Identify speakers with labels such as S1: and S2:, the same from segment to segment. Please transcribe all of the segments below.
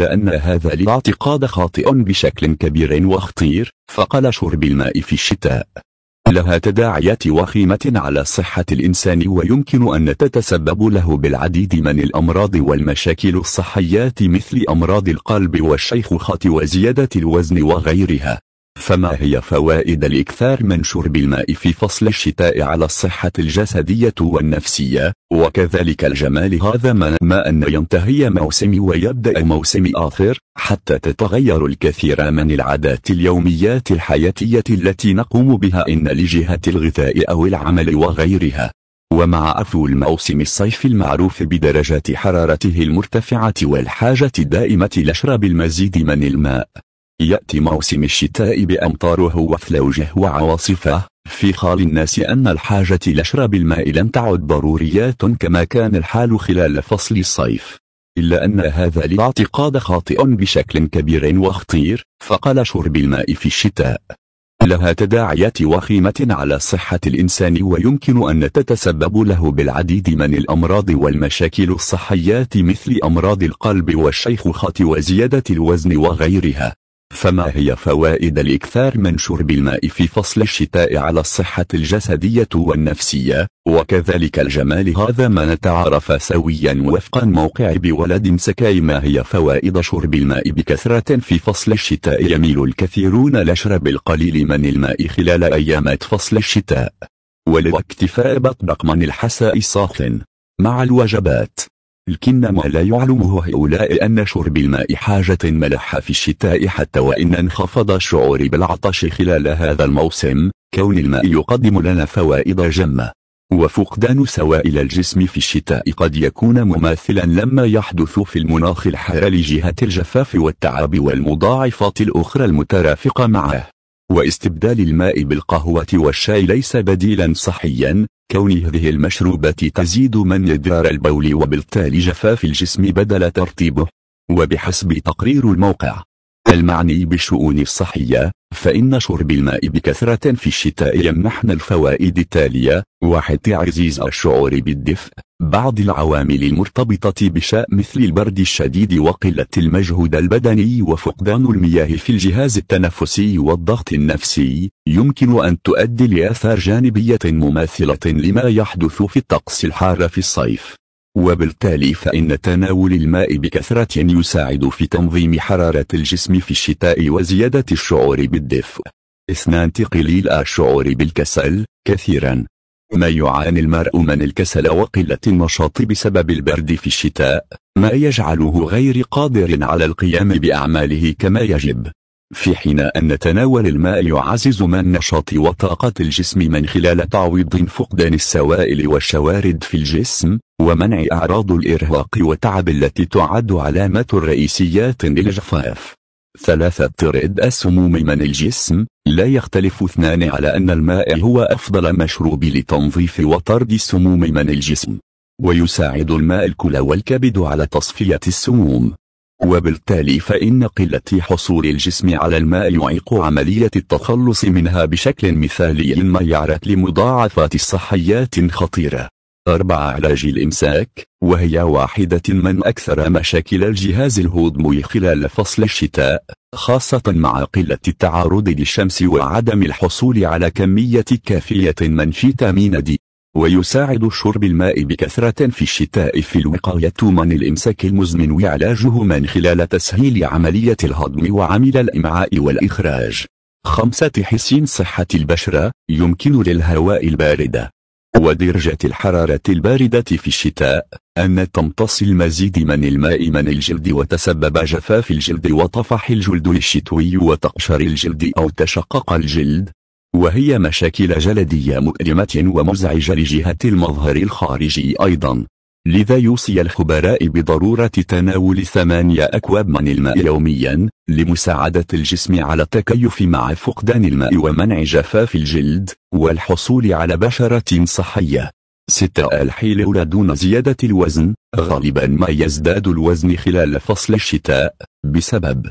S1: لأن هذا الاعتقاد خاطئ بشكل كبير وخطير فقال شرب الماء في الشتاء لها تداعيات وخيمة على صحة الإنسان ويمكن أن تتسبب له بالعديد من الأمراض والمشاكل الصحية مثل أمراض القلب والشيخوخة وزيادة الوزن وغيرها فما هي فوائد الإكثار من شرب الماء في فصل الشتاء على الصحة الجسدية والنفسية وكذلك الجمال هذا ما ما أن ينتهي موسم ويبدأ موسم آخر حتى تتغير الكثير من العادات اليوميات الحياتية التي نقوم بها إن لجهة الغذاء أو العمل وغيرها ومع عفو الموسم الصيف المعروف بدرجات حرارته المرتفعة والحاجة الدائمة لشرب المزيد من الماء يأتي موسم الشتاء بأمطاره وثلوجه وعواصفه في خال الناس أن الحاجة لشرب الماء لم تعد ضروريات كما كان الحال خلال فصل الصيف إلا أن هذا الاعتقاد خاطئ بشكل كبير وخطير فقال شرب الماء في الشتاء لها تداعيات وخيمة على صحة الإنسان ويمكن أن تتسبب له بالعديد من الأمراض والمشاكل الصحية مثل أمراض القلب والشيخوخة وزيادة الوزن وغيرها فما هي فوائد الإكثار من شرب الماء في فصل الشتاء على الصحة الجسدية والنفسية وكذلك الجمال هذا ما نتعرف سويا وفقا موقع بولد سكاي ما هي فوائد شرب الماء بكثرة في فصل الشتاء يميل الكثيرون لشرب القليل من الماء خلال أيامات فصل الشتاء ولو بطبق من الحساء الصاخن مع الوجبات لكن ما لا يعلمه هؤلاء أن شرب الماء حاجة ملحة في الشتاء حتى وإن انخفض الشعور بالعطش خلال هذا الموسم كون الماء يقدم لنا فوائد جمة وفقدان سوائل الجسم في الشتاء قد يكون مماثلا لما يحدث في المناخ الحار لجهة الجفاف والتعب والمضاعفات الأخرى المترافقة معه واستبدال الماء بالقهوة والشاي ليس بديلا صحيا كون هذه المشروبات تزيد من إدرار البول وبالتالي جفاف الجسم بدل ترطيبه وبحسب تقرير الموقع المعني بالشؤون الصحية فإن شرب الماء بكثرة في الشتاء يمنحنا الفوائد التالية واحد تعزيز الشعور بالدفء بعض العوامل المرتبطة بشاء مثل البرد الشديد وقلة المجهود البدني وفقدان المياه في الجهاز التنفسي والضغط النفسي يمكن أن تؤدي لآثار جانبية مماثلة لما يحدث في الطقس الحار في الصيف وبالتالي فإن تناول الماء بكثرة يساعد في تنظيم حرارة الجسم في الشتاء وزيادة الشعور بالدفء. اثنان تقليل الشعور بالكسل كثيرا ما يعاني المرء من الكسل وقلة النشاط بسبب البرد في الشتاء ما يجعله غير قادر على القيام بأعماله كما يجب في حين أن تناول الماء يعزز من نشاط وطاقة الجسم من خلال تعويض فقدان السوائل والشوارد في الجسم ومنع أعراض الإرهاق والتعب التي تعد علامة رئيسيات للجفاف ثلاثة رد السموم من الجسم لا يختلف اثنان على أن الماء هو أفضل مشروب لتنظيف وطرد السموم من الجسم ويساعد الماء الكلى والكبد على تصفية السموم وبالتالي فإن قلة حصول الجسم على الماء يعيق عملية التخلص منها بشكل مثالي ما يعرض لمضاعفات صحيات خطيرة 4. علاج الإمساك وهي واحدة من أكثر مشاكل الجهاز الهضمي خلال فصل الشتاء خاصة مع قلة التعرض للشمس وعدم الحصول على كمية كافية من فيتامين دي ويساعد شرب الماء بكثرة في الشتاء في الوقاية من الإمساك المزمن وعلاجه من خلال تسهيل عملية الهضم وعمل الإمعاء والإخراج خمسة حسين صحة البشرة يمكن للهواء الباردة ودرجة الحرارة الباردة في الشتاء أن تمتص المزيد من الماء من الجلد وتسبب جفاف الجلد وطفح الجلد الشتوي وتقشر الجلد أو تشقق الجلد وهي مشاكل جلدية مؤلمة ومزعجة لجهة المظهر الخارجي أيضا لذا يوصي الخبراء بضرورة تناول ثمانية أكواب من الماء يوميا لمساعدة الجسم على التكيف مع فقدان الماء ومنع جفاف الجلد والحصول على بشرة صحية 6. الحيلولة دون زيادة الوزن غالبا ما يزداد الوزن خلال فصل الشتاء بسبب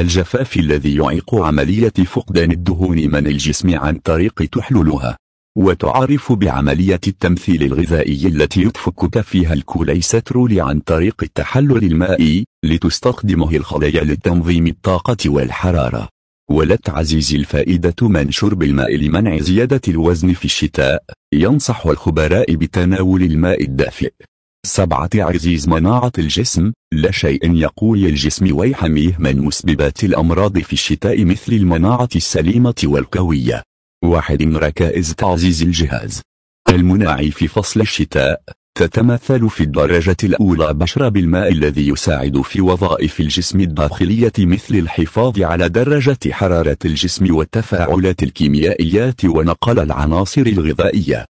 S1: الجفاف الذي يعيق عملية فقدان الدهون من الجسم عن طريق تحللها وتعرف بعملية التمثيل الغذائي التي يتفك فيها الكوليسترول عن طريق التحلل المائي لتستخدمه الخلايا لتنظيم الطاقة والحرارة ولتعزيز الفائدة من شرب الماء لمنع زيادة الوزن في الشتاء ينصح الخبراء بتناول الماء الدافئ سبعة عزيز مناعة الجسم لا شيء يقوي الجسم ويحميه من مسببات الأمراض في الشتاء مثل المناعة السليمة والقوية واحد من ركائز تعزيز الجهاز المناعي في فصل الشتاء تتمثل في الدرجة الأولى بشرب الماء الذي يساعد في وظائف الجسم الداخلية مثل الحفاظ على درجة حرارة الجسم والتفاعلات الكيميائية ونقل العناصر الغذائية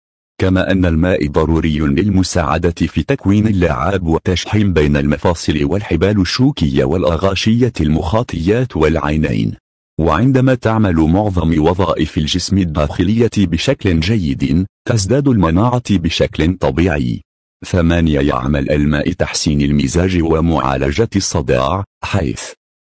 S1: كما أن الماء ضروري للمساعدة في تكوين اللعاب وتشحيم بين المفاصل والحبال الشوكية والأغاشية المخاطيات والعينين وعندما تعمل معظم وظائف الجسم الداخلية بشكل جيد تزداد المناعة بشكل طبيعي ثمانية يعمل الماء تحسين المزاج ومعالجة الصداع حيث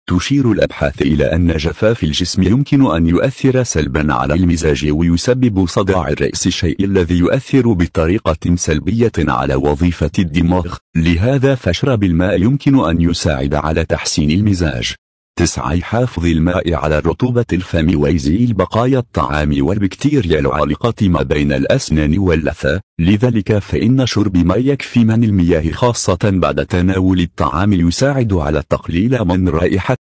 S1: تشير الأبحاث إلى أن جفاف الجسم يمكن أن يؤثر سلبا على المزاج ويسبب صداع الرأس الشيء الذي يؤثر بطريقة سلبية على وظيفة الدماغ لهذا فشرب الماء يمكن أن يساعد على تحسين المزاج 9 حافظ الماء على رطوبة الفم ويزيل بقايا الطعام والبكتيريا العالقة ما بين الأسنان واللثة لذلك فإن شرب ما يكفي من المياه خاصة بعد تناول الطعام يساعد على تقليل من رائحة